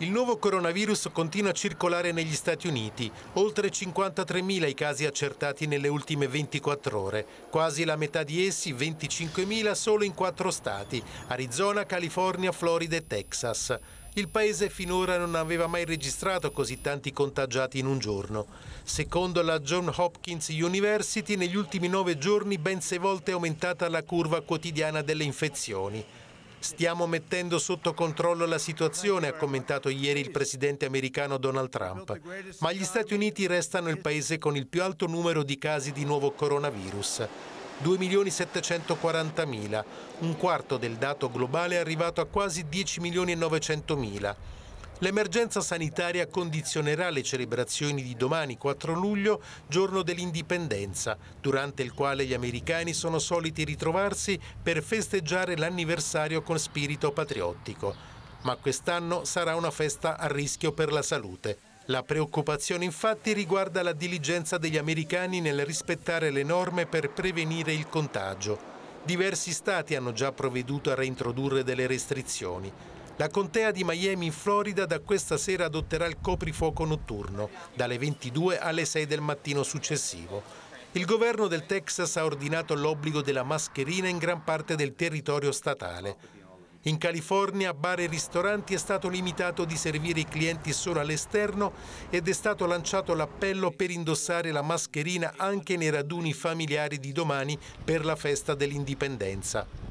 Il nuovo coronavirus continua a circolare negli Stati Uniti, oltre 53.000 i casi accertati nelle ultime 24 ore, quasi la metà di essi, 25.000, solo in quattro stati, Arizona, California, Florida e Texas. Il paese finora non aveva mai registrato così tanti contagiati in un giorno. Secondo la John Hopkins University, negli ultimi nove giorni ben sei volte è aumentata la curva quotidiana delle infezioni. Stiamo mettendo sotto controllo la situazione, ha commentato ieri il presidente americano Donald Trump. Ma gli Stati Uniti restano il paese con il più alto numero di casi di nuovo coronavirus. 2.740.000, un quarto del dato globale è arrivato a quasi 10.900.000. L'emergenza sanitaria condizionerà le celebrazioni di domani 4 luglio, giorno dell'indipendenza, durante il quale gli americani sono soliti ritrovarsi per festeggiare l'anniversario con spirito patriottico. Ma quest'anno sarà una festa a rischio per la salute. La preoccupazione infatti riguarda la diligenza degli americani nel rispettare le norme per prevenire il contagio. Diversi stati hanno già provveduto a reintrodurre delle restrizioni. La contea di Miami in Florida da questa sera adotterà il coprifuoco notturno, dalle 22 alle 6 del mattino successivo. Il governo del Texas ha ordinato l'obbligo della mascherina in gran parte del territorio statale. In California bar e ristoranti è stato limitato di servire i clienti solo all'esterno ed è stato lanciato l'appello per indossare la mascherina anche nei raduni familiari di domani per la festa dell'indipendenza.